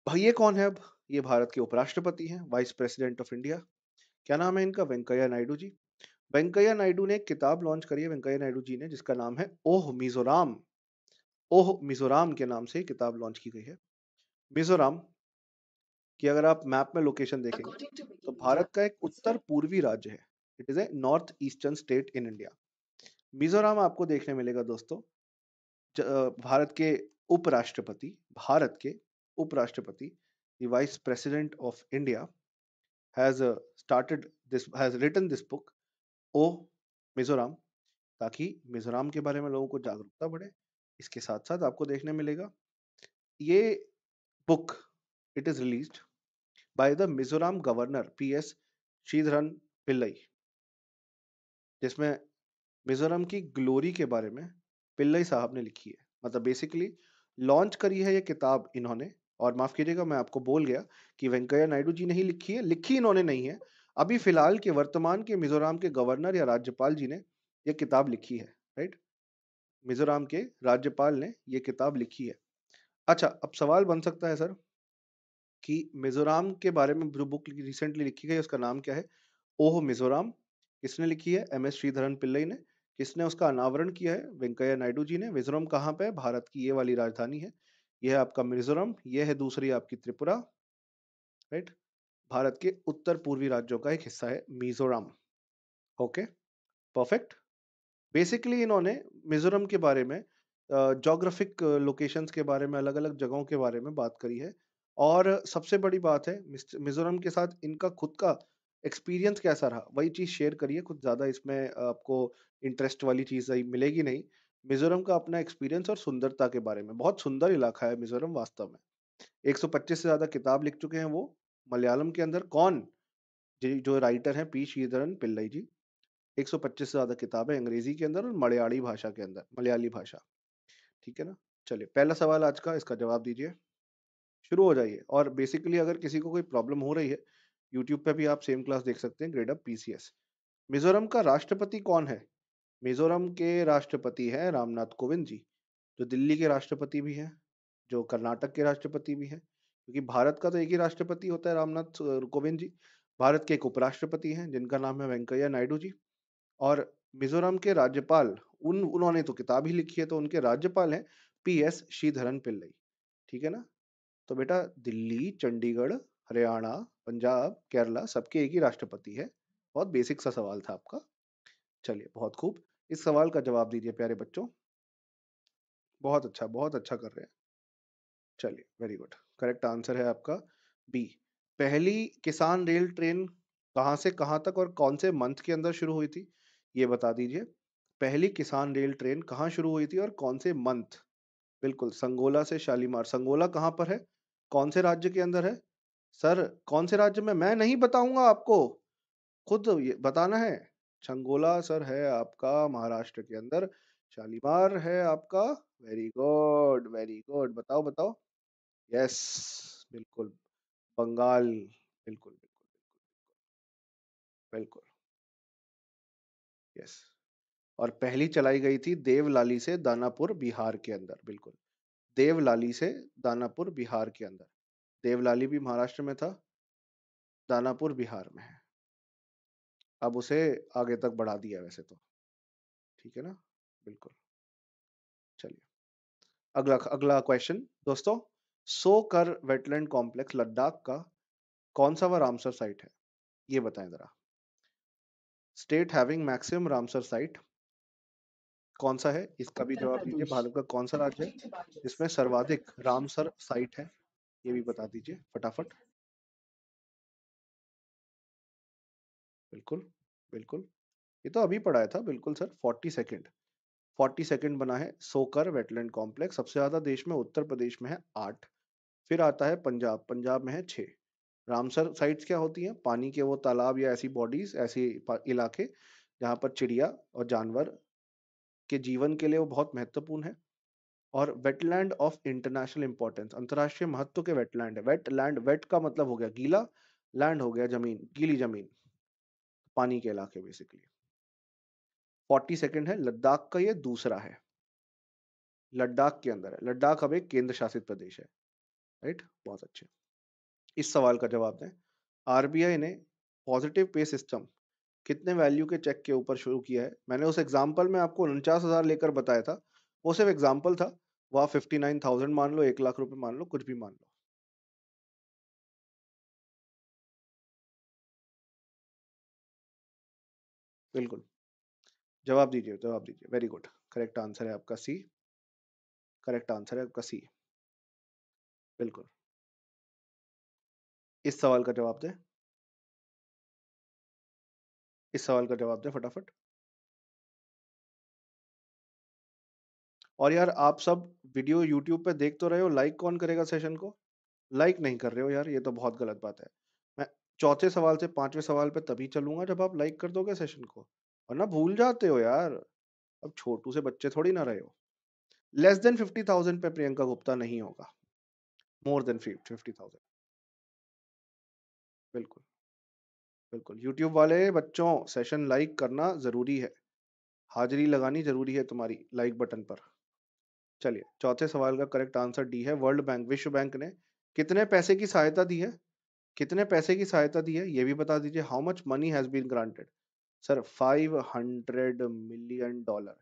भाई ये कौन है अब ये भारत के उपराष्ट्रपति हैं वाइस प्रेसिडेंट ऑफ इंडिया क्या नाम है इनका वेंकैया नायडू जी वेंकैया नायडू ने एक किताब लॉन्च करी है वेंकैया नायडू जी ने जिसका नाम है ओह मिजोराम ओह मिजोराम के नाम से किताब लॉन्च की गई है मिजोराम की अगर आप मैप में लोकेशन देखेंगे तो भारत का एक उत्तर पूर्वी राज्य है it is a north eastern state in India Mizoram आपको देखने मिलेगा दोस्तों भारत के उपराष्ट्रपति भारत के उपराष्ट्रपति the Vice President of India, has uh, started this, has written this book, O Mizoram, ताकि मिजोरम के बारे में लोगों को जागरूकता बढ़े इसके साथ साथ आपको देखने मिलेगा ये book it is release by the Mizoram governor P S Sreedharan Pillai जिसमें मिजोरम की ग्लोरी के बारे में पिल्लई साहब ने लिखी है मतलब बेसिकली लॉन्च करी है ये किताब इन्होंने और माफ़ कीजिएगा मैं आपको बोल गया कि वेंकैया नायडू जी नहीं लिखी है लिखी इन्होंने नहीं है अभी फिलहाल के वर्तमान के मिजोराम के गवर्नर या राज्यपाल जी ने ये किताब लिखी है राइट मिजोराम के राज्यपाल ने ये किताब लिखी है अच्छा अब सवाल बन सकता है सर कि मिजोराम के बारे में जो बुक रिसेंटली लिखी गई उसका नाम क्या है ओह मिजोराम किसने लिखी है एम एस श्रीधरन पिल्लई ने किसने उसका अनावरण किया है वेंकैया नायडू जी ने मिजोरम कहाँ पे है भारत की ये वाली राजधानी है यह है आपका मिजोरम यह है दूसरी आपकी त्रिपुरा राइट भारत के उत्तर पूर्वी राज्यों का एक हिस्सा है मिजोरम ओके परफेक्ट बेसिकली इन्होंने मिजोरम के बारे में जोग्राफिक लोकेशंस के बारे में अलग अलग जगहों के बारे में बात करी है और सबसे बड़ी बात है मिजोरम के साथ इनका खुद का एक्सपीरियंस कैसा रहा वही चीज़ शेयर करिए कुछ ज़्यादा इसमें आपको इंटरेस्ट वाली चीज़ मिलेगी नहीं मिजोरम का अपना एक्सपीरियंस और सुंदरता के बारे में बहुत सुंदर इलाका है मिजोरम वास्तव में 125 से ज़्यादा किताब लिख चुके हैं वो मलयालम के अंदर कौन जो राइटर हैं पी श्रीधरन पिल्लई जी 125 से ज़्यादा किताबें अंग्रेजी के अंदर और मलयाली भाषा के अंदर मलयाली भाषा ठीक है ना चलिए पहला सवाल आज का इसका जवाब दीजिए शुरू हो जाइए और बेसिकली अगर किसी को कोई प्रॉब्लम हो रही है यूट्यूब पर भी आप सेम क्लास देख सकते हैं ग्रेड अप पीसीएस मिजोरम का राष्ट्रपति कौन है मिज़ोरम के राष्ट्रपति हैं रामनाथ कोविंद जी, जो दिल्ली के राष्ट्रपति भी हैं, जो कर्नाटक के राष्ट्रपति भी हैं, क्योंकि भारत का तो एक ही राष्ट्रपति होता है रामनाथ कोविंद जी। भारत के एक उपराष्ट्रपति हैं जिनका नाम है वेंकैया नायडू जी और मिज़ोरम के राज्यपाल उन उन्होंने तो किताब ही लिखी है तो उनके राज्यपाल हैं पी एस श्रीधरन पिल्लई, ठीक है ना? तो बेटा दिल्ली, चंडीगढ़, हरियाणा, पंजाब, केरला सबके एक ही राष्ट्रपति है। बहुत बेसिक सा सवाल था आपका। चलिए बहुत खूब। इस सवाल का जवाब दीजिए प्यारे बच्चों बहुत अच्छा बहुत अच्छा कर रहे हैं चलिए वेरी गुड करेक्ट आंसर है आपका बी पहली किसान रेल ट्रेन कहाँ से कहाँ तक और कौन से मंथ के अंदर शुरू हुई थी ये बता दीजिए पहली किसान रेल ट्रेन कहाँ शुरू हुई थी और कौन से मंथ बिल्कुल संगोला से शालीमार संगोला कहाँ पर है कौन से राज्य के अंदर है सर कौन से राज्य में मैं नहीं बताऊंगा आपको खुद बताना है छंगोला सर है आपका महाराष्ट्र के अंदर शालीमार है आपका वेरी गुड वेरी गुड बताओ बताओ यस बिल्कुल बंगाल बिल्कुल बिल्कुल बिल्कुल बिल्कुल यस और पहली चलाई गई थी देवलाली से दानापुर बिहार के अंदर बिल्कुल देवलाली से दानापुर बिहार के अंदर देवलाली भी महाराष्ट्र में था दानापुर बिहार में है अब उसे आगे तक बढ़ा दिया वैसे तो ठीक है ना बिल्कुल चलिए अगला अगला क्वेश्चन दोस्तों सो कर वेटलैंड कॉम्प्लेक्स लद्दाख का कौन सा वह रामसर साइट है ये बताएं जरा state having maximum Ramsar site कौन सा है इसका भी जवाब दीजिए भारत का कौन सा राज्य है जिसमें सर्वाधिक रामसर साइट है ये भी बता दीजिए फटाफट बिल्कुल बिल्कुल ये तो अभी पढ़ाया था बिल्कुल sir forty second forty second बना है सोकर वेटलैंड कॉम्प्लेक्स सबसे ज़्यादा देश में उत्तर प्रदेश में है आठ फिर आता है पंजाब पंजाब में है छः रामसर साइट्स क्या होती हैं पानी के वो तालाब या ऐसी बॉडीज ऐसे इलाके जहाँ पर चिड़िया और जानवर के जीवन के लिए वो बहुत महत्वपूर्ण है और वेटलैंड ऑफ इंटरनेशनल इंपॉर्टेंस अंतर्राष्ट्रीय महत्व के वेटलैंड है वेटलैंड वेट का मतलब हो गया गीला लैंड हो गया जमीन गीली जमीन पानी के इलाके बेसिकली फोर्टी सेकेंड है लद्दाख का ये दूसरा है लद्दाख के अंदर है लद्दाख अब एक केंद्र शासित प्रदेश है राइट बहुत अच्छे इस सवाल का जवाब दें आरबीआई ने पॉजिटिव पे सिस्टम कितने वैल्यू के चेक के ऊपर शुरू किया है मैंने उस एग्जाम्पल में आपको उनचास हज़ार लेकर बताया था वो सिर्फ एग्जाम्पल था वह फिफ्टी नाइन थाउजेंड मान लो एक लाख रुपए मान लो कुछ भी मान लो बिल्कुल जवाब दीजिए जवाब दीजिए वेरी गुड करेक्ट आंसर है आपका सी करेक्ट आंसर है आपका सी बिल्कुल इस सवाल का जवाब दें इस सवाल का जवाब दें फटाफट और यार आप सब वीडियो यूट्यूब पे देख तो रहे हो लाइक कौन करेगा सेशन को लाइक नहीं कर रहे हो यार ये तो बहुत गलत बात है चौथे सवाल से पांचवें सवाल पे तभी चलूंगा जब आप लाइक कर दोगे सेशन को वरना भूल जाते हो यार अब छोटू से बच्चे थोड़ी ना रहे हो लेस देन फिफ्टी थाउजेंड पे प्रियंका गुप्ता नहीं होगा मोर देन फिफ्टी थाउजेंड बिल्कुल बिल्कुल यूट्यूब वाले बच्चों सेशन लाइक करना जरूरी है हाजिरी लगानी जरूरी है तुम्हारी लाइक बटन पर चलिए चौथे सवाल का करेक्ट आंसर डी है वर्ल्ड बैंक विश्व बैंक ने कितने पैसे की सहायता दी है कितने पैसे की सहायता दी है ये भी बता दीजिए how much money has been granted sir 500 million dollar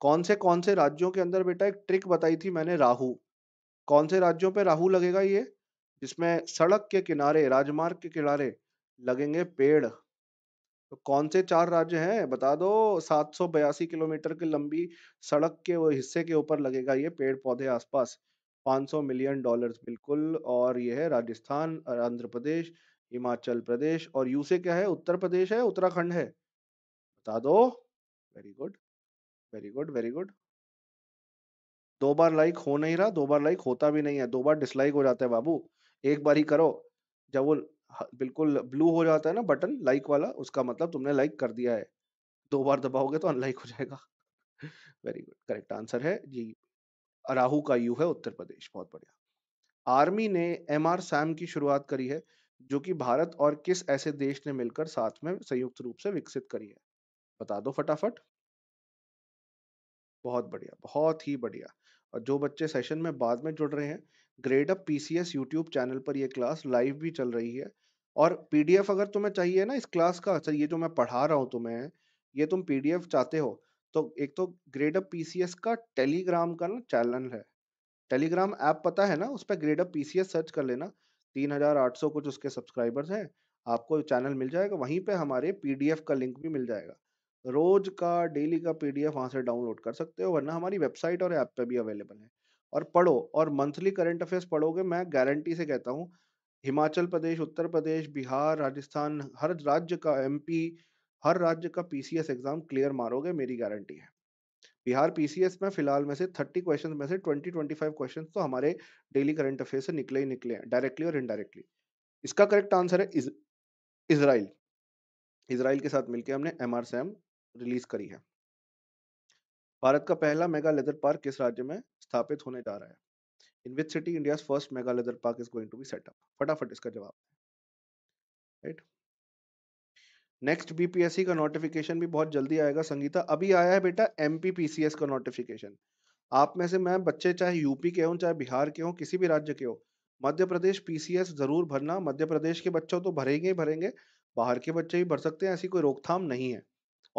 कौन से कौन से राज्यों के अंदर बेटा एक ट्रिक बताई थी मैंने राहु कौन से राज्यों पे राहु लगेगा ये जिसमें सड़क के किनारे राजमार्ग के किनारे लगेंगे पेड़ तो कौन से चार राज्य हैं बता दो सात किलोमीटर की लंबी सड़क के वो हिस्से के ऊपर लगेगा ये पेड़ पौधे आसपास 500 मिलियन डॉलर्स बिल्कुल और ये है राजस्थान आंध्र प्रदेश हिमाचल प्रदेश और यू से क्या है उत्तर प्रदेश है उत्तराखंड है बता दो very good very good very good दो बार लाइक हो नहीं रहा दो बार लाइक होता भी नहीं है दो बार डिसलाइक हो जाता है बाबू एक बार ही करो जब वो बिल्कुल ब्लू हो जाता है ना बटन लाइक वाला उसका मतलब तुमने लाइक कर दिया है दो बार दबाओगे तो अनलाइक हो जाएगा वेरी गुड करेक्ट आंसर है जी राहु का यू है उत्तर प्रदेश बहुत बढ़िया आर्मी ने एम आर सैम की शुरुआत करी है जो कि भारत और किस ऐसे देश ने मिलकर साथ में संयुक्त रूप से विकसित करी है बता दो फटाफट बहुत बढ़िया बहुत ही बढ़िया और जो बच्चे सेशन में बाद में जुड़ रहे हैं Gradeup PCS YouTube channel पर यह क्लास लाइव भी चल रही है और पीडीएफ अगर तुम्हें चाहिए ना इस क्लास का सर ये जो मैं पढ़ा रहा हूँ तुम्हें ये तुम पीडीएफ चाहते हो तो एक तो ग्रेड अप पीसीएस का टेलीग्राम का ना चैनल है टेलीग्राम ऐप पता है ना उस पर ग्रेड अप पीसीएस सर्च कर लेना तीन हजार आठ सौ कुछ उसके सब्सक्राइबर्स हैं आपको चैनल मिल जाएगा वहीं पे हमारे पीडीएफ का लिंक भी मिल जाएगा रोज का डेली का पीडीएफ वहां से डाउनलोड कर सकते हो वरना हमारी वेबसाइट और ऐप पे भी अवेलेबल है और पढ़ो और मंथली करंट अफेयर्स पढ़ोगे मैं गारंटी से कहता हूँ हिमाचल प्रदेश उत्तर प्रदेश बिहार राजस्थान हर राज्य का एमपी हर राज्य का पीसीएस एग्जाम क्लियर मारोगे मेरी गारंटी है बिहार पीसीएस में फिलहाल में से थर्टी क्वेश्चन में से ट्वेंटी ट्वेंटी फाइव क्वेश्चन तो हमारे डेली करंट अफेयर से निकले ही निकले हैं डायरेक्टली और इनडायरेक्टली इसका करेक्ट आंसर है इसराइल इसराइल के साथ मिलकर हमने एम आर सैम रिलीज करी है भारत का पहला मेगा लेदर पार्क किस राज्य में स्थापित होने जा रहा है in which city India first mega leather park is going to be set up फटाफट इसका जवाब राइट right? नेक्स्ट बीपीएससी का नोटिफिकेशन भी बहुत जल्दी आएगा संगीता अभी आया है बेटा एमपीपीसीएस का नोटिफिकेशन आप में से मैं बच्चे चाहे यूपी के हों चाहे बिहार के हों किसी भी राज्य के हों मध्य प्रदेश पीसीएस जरूर भरना मध्य प्रदेश के बच्चों तो भरेंगे ही भरेंगे बाहर के बच्चे भी भर सकते हैं ऐसी कोई रोकथाम नहीं है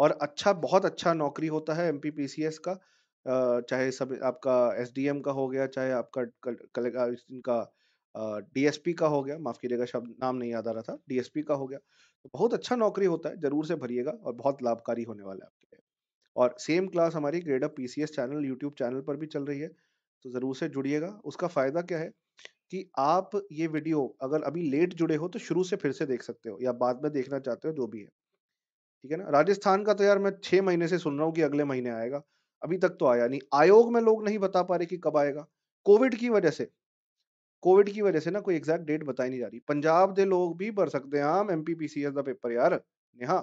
और अच्छा बहुत अच्छा नौकरी होता है एम का चाहे सब आपका एस का हो गया चाहे आपका कल, कल, इनका डीएसपी का हो गया माफ कीजिएगा शब्द नाम नहीं याद आ रहा था डीएसपी का हो गया तो बहुत अच्छा नौकरी होता है जरूर से भरिएगा और बहुत लाभकारी होने वाला है आपके लिए और सेम क्लास हमारी Gradeup PCS channel YouTube channel पर भी चल रही है तो ज़रूर से जुड़िएगा उसका फ़ायदा क्या है कि आप ये वीडियो अगर अभी लेट जुड़े हो तो शुरू से फिर से देख सकते हो या बाद में देखना चाहते हो जो भी है ठीक है ना राजस्थान का तो यार मैं छः महीने से सुन रहा हूँ कि अगले महीने आएगा अभी तक तो आया नहीं आयोग में लोग नहीं बता पा रहे कि कब आएगा कोविड की वजह से कोविड की वजह से ਕੋਵਿਡ ਕੀ ਵਜ੍ਹਾ ਸੇ ਨਾ ਕੋਈ ਐਗਜ਼ੈਕਟ ਡੇਟ पंजाब के लोग भी भर सकते हैं ਵੀ M P P C S का पेपर यार ਨਿਹਾ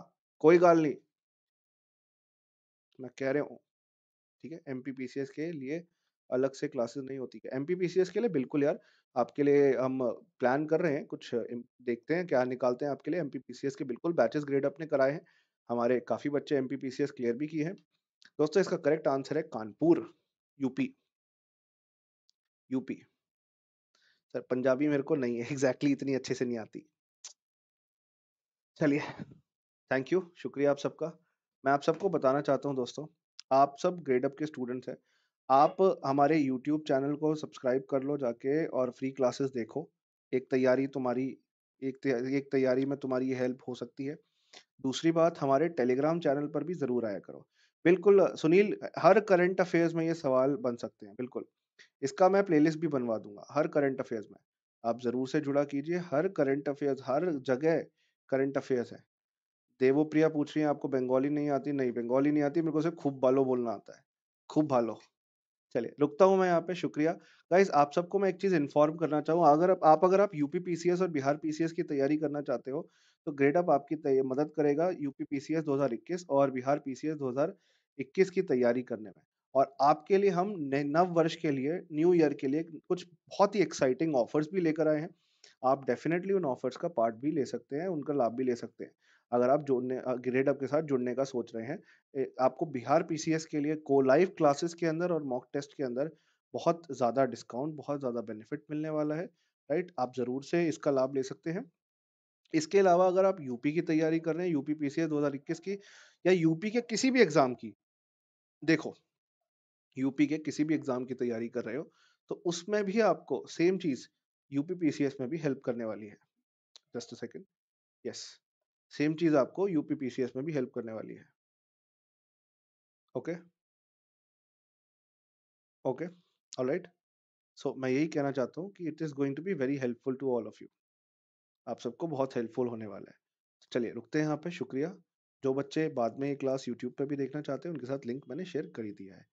कोई गाल नहीं मैं कह रहा हूँ ठीक है M P P C S के लिए अलग से क्लासेस नहीं होती है एमपीपीसीएस के लिए बिल्कुल यार आपके लिए हम प्लान कर रहे हैं कुछ देखते हैं क्या निकालते हैं आपके लिए एमपीपीसीएस के बिल्कुल बैचेस ग्रेड अपने कराए हैं हमारे काफ़ी बच्चे M P P C S clear भी किए हैं दोस्तों इसका करेक्ट आंसर है Kanpur UP UP sir Punjabi मेरे को नहीं है एग्जैक्टली exactly इतनी अच्छे से नहीं आती चलिए थैंक यू शुक्रिया आप सबका मैं आप सबको बताना चाहता हूँ दोस्तों आप सब ग्रेड अप के स्टूडेंट्स हैं आप हमारे यूट्यूब चैनल को सब्सक्राइब कर लो जाके और फ्री क्लासेस देखो एक तैयारी तुम्हारी एक तैयारी एक तैयारी में तुम्हारी ये हेल्प हो सकती है दूसरी बात हमारे टेलीग्राम चैनल पर भी ज़रूर आया करो बिल्कुल सुनील हर करंट अफेयर्स में ये सवाल बन सकते हैं बिल्कुल इसका मैं प्लेलिस्ट भी बनवा दूंगा हर करंट अफेयर्स में आप ज़रूर से जुड़ा कीजिए हर करंट अफेयर्स हर जगह करंट अफेयर्स है देवोप्रिया पूछ रही है आपको बंगाली नहीं आती नहीं बंगाली नहीं आती मेरे को सिर्फ खूब भालो बोलना आता है खूब भालो चलिए रुकता हूँ मैं यहाँ पे शुक्रिया गाइस आप सबको मैं एक चीज़ इन्फॉर्म करना चाहूँ अगर आप, आप अगर आप यूपी पीसीएस और बिहार पीसीएस की तैयारी करना चाहते हो तो ग्रेड अप आपकी मदद करेगा यूपी पीसीएस सी और बिहार पीसीएस सी की तैयारी करने में और आपके लिए हम नव वर्ष के लिए न्यू ईयर के लिए कुछ बहुत ही एक्साइटिंग ऑफर्स भी लेकर आए हैं आप डेफिनेटली उन ऑफर्स का पार्ट भी ले सकते हैं उनका लाभ भी ले सकते हैं अगर आप जुड़ने ग्रेड अप के साथ जुड़ने का सोच रहे हैं आपको बिहार पी के लिए को लाइव क्लासेस के अंदर और मॉक टेस्ट के अंदर बहुत ज़्यादा डिस्काउंट बहुत ज़्यादा बेनिफिट मिलने वाला है राइट आप ज़रूर से इसका लाभ ले सकते हैं इसके अलावा अगर आप यूपी की तैयारी कर रहे हैं यूपी पी सी की या यूपी के किसी भी एग्ज़ाम की देखो यूपी के किसी भी एग्जाम की तैयारी कर रहे हो तो उसमें भी आपको सेम चीज यूपी पीसीएस में भी हेल्प करने वाली है just a second yes same चीज आपको यूपी पीसीएस में भी हेल्प करने वाली है okay okay all right so मैं यही कहना चाहता हूँ कि it is going to be very helpful to all of you आप सबको बहुत हेल्पफुल होने वाला है तो चलिए रुकते हैं यहाँ पे शुक्रिया जो बच्चे बाद में ये क्लास यूट्यूब पे भी देखना चाहते हैं उनके साथ लिंक मैंने शेयर कर ही दिया है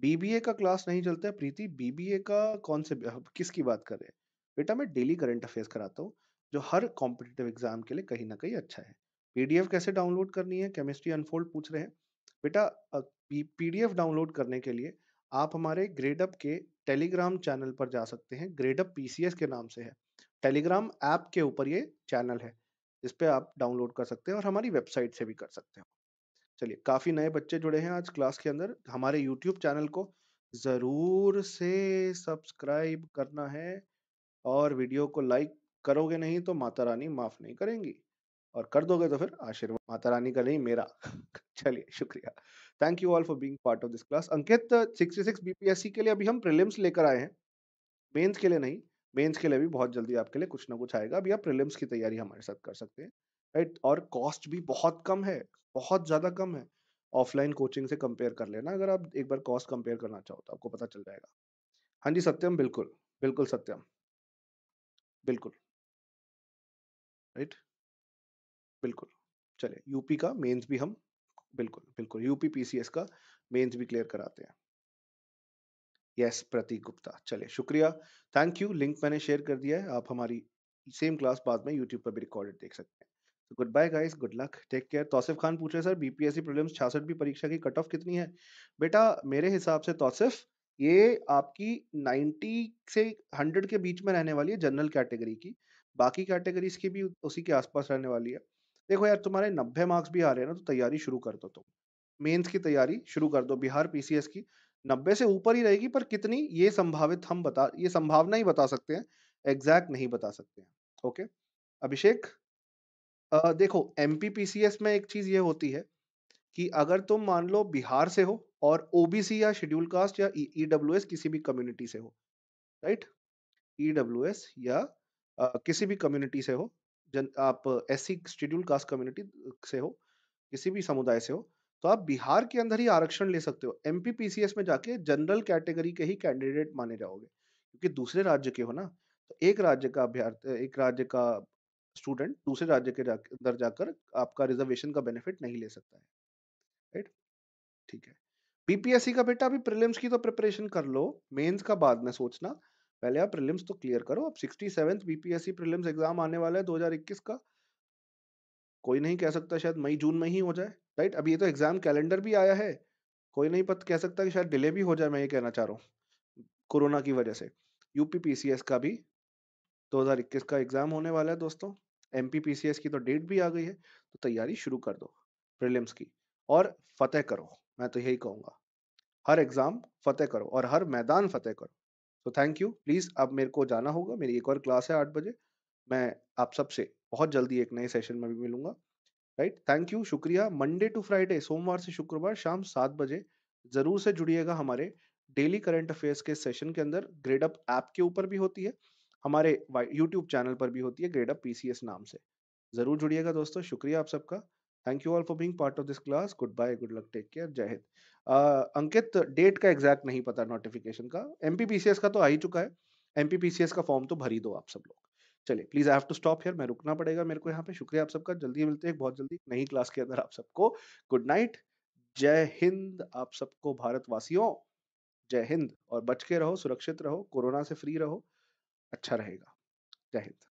बीबीए का क्लास नहीं चलता है प्रीति बीबीए का कौन से किसकी बात कर रहे हैं बेटा मैं डेली करंट अफेयर्स कराता हूँ जो हर कॉम्पिटेटिव एग्जाम के लिए कहीं ना कहीं अच्छा है पीडीएफ कैसे डाउनलोड करनी है केमिस्ट्री अनफोल्ड पूछ रहे हैं बेटा पीडीएफ डाउनलोड करने के लिए आप हमारे ग्रेडअप के टेलीग्राम चैनल पर जा सकते हैं ग्रेडअप अप पीसीएस के नाम से है टेलीग्राम ऐप के ऊपर ये चैनल है इस पर आप डाउनलोड कर सकते हैं और हमारी वेबसाइट से भी कर सकते हैं चलिए काफ़ी नए बच्चे जुड़े हैं आज क्लास के अंदर हमारे यूट्यूब चैनल को ज़रूर से सब्सक्राइब करना है और वीडियो को लाइक करोगे नहीं तो माता रानी माफ़ नहीं करेंगी और कर दोगे तो फिर आशीर्वाद माता रानी का नहीं मेरा चलिए शुक्रिया thank you all for being part of this class Ankit 66 BPSC के लिए अभी हम प्रीलिम्स लेकर आए हैं मेंस के लिए नहीं मेंस के लिए भी बहुत जल्दी आपके लिए कुछ ना कुछ आएगा अभी आप प्रीलिम्स की तैयारी हमारे साथ कर सकते हैं राइट और कॉस्ट भी बहुत कम है बहुत ज़्यादा कम है ऑफलाइन कोचिंग से कंपेयर कर लेना अगर आप एक बार कॉस्ट कंपेयर करना चाहो तो आपको पता चल जाएगा हाँ जी सत्यम बिल्कुल बिल्कुल सत्यम बिल्कुल राइट बिल्कुल चलिए यूपी का मेंस भी हम बिल्कुल बिल्कुल यूपी पीसीएस का मेंस भी क्लियर कराते हैं यस प्रतीक गुप्ता चलिए शुक्रिया थैंक यू लिंक मैंने शेयर कर दिया है आप हमारी सेम क्लास बाद में यूट्यूब पर भी रिकॉर्डेड देख सकते हैं good bye guys good luck take care Tausif Khan पूछ रहे सर बीपीएससी प्रीलिम्स 66 परीक्षा की कट ऑफ कितनी है बेटा मेरे हिसाब से तौसिफ ये आपकी 90 से 100 के बीच में रहने वाली है जनरल कैटेगरी की बाकी कैटेगरीज की भी उसी के आसपास रहने वाली है देखो यार तुम्हारे 90 मार्क्स भी आ रहे हैं ना तो तैयारी शुरू कर दो तुम मेंस की तैयारी शुरू कर दो बिहार पीसीएस की 90 से ऊपर ही रहेगी पर कितनी ये संभावित हम बता ये संभावना ही बता सकते हैं एग्जैक्ट नहीं बता सकते हैं ओके अभिषेक अ, देखो एमपीपीसीएस में एक चीज़ ये होती है कि अगर तुम मान लो बिहार से हो और ओबीसी या शेड्यूल कास्ट या ईडब्ल्यूएस e e किसी भी कम्युनिटी से हो राइट ईडब्ल्यूएस e या आ, किसी भी कम्युनिटी से हो जन आप ऐसी शेड्यूल कास्ट कम्युनिटी से हो किसी भी समुदाय से हो तो आप बिहार के अंदर ही आरक्षण ले सकते हो एमपीपीसीएस में जाके जनरल कैटेगरी के ही कैंडिडेट माने जाओगे क्योंकि दूसरे राज्य के हो ना तो एक राज्य का अभ्यार्थी एक राज्य का स्टूडेंट दूसरे राज्य के अंदर जा, जाकर आपका रिजर्वेशन का बेनिफिट नहीं ले सकता है राइट ठीक है बीपीएससी का बेटा अभी प्रीलिम्स की तो प्रिपरेशन कर लो मेंस का बाद में सोचना पहले आप प्रीलिम्स तो क्लियर करो अब sixty seventh BPSC prelims exam आने वाला है 2021 का कोई नहीं कह सकता शायद मई जून में ही हो जाए राइट अब ये तो एग्जाम कैलेंडर भी आया है कोई नहीं पता कह सकता कि शायद डिले भी हो जाए मैं ये कहना चाह रहा हूँ कोरोना की वजह से यूपीपीसीएस का भी 2021 का एग्जाम होने वाला है दोस्तों एम की तो डेट भी आ गई है तो तैयारी शुरू कर दो प्रिलिम्स की और फतेह करो मैं तो यही कहूँगा हर एग्ज़ाम फतेह करो और हर मैदान फतेह करो तो थैंक यू प्लीज़ अब मेरे को जाना होगा मेरी एक और क्लास है आठ बजे मैं आप सबसे बहुत जल्दी एक नए सेशन में भी मिलूंगा राइट थैंक यू शुक्रिया मंडे टू फ्राइडे सोमवार से शुक्रवार शाम सात बजे ज़रूर से जुड़िएगा हमारे डेली करंट अफेयर्स के सेशन के अंदर ग्रेड अप ऐप के ऊपर भी होती है हमारे YouTube चैनल पर भी होती है ग्रेड अप पीसीएस नाम से ज़रूर जुड़िएगा दोस्तों शुक्रिया आप सबका thank you all for being part of this class good bye good luck take care Jai Hind Ankit date का एग्जैक्ट नहीं पता नोटिफिकेशन का एम का तो आ ही चुका है एम का फॉर्म तो भरी दो आप सब लोग चलिए please I have to stop here मैं रुकना पड़ेगा मेरे को यहाँ पे शुक्रिया आप सबका जल्दी मिलते हैं बहुत जल्दी नई क्लास के अंदर आप सबको गुड नाइट जय हिंद आप सबको भारतवासियों जय हिंद और बच के रहो सुरक्षित रहो कोरोना से फ्री रहो अच्छा रहेगा जय हिंद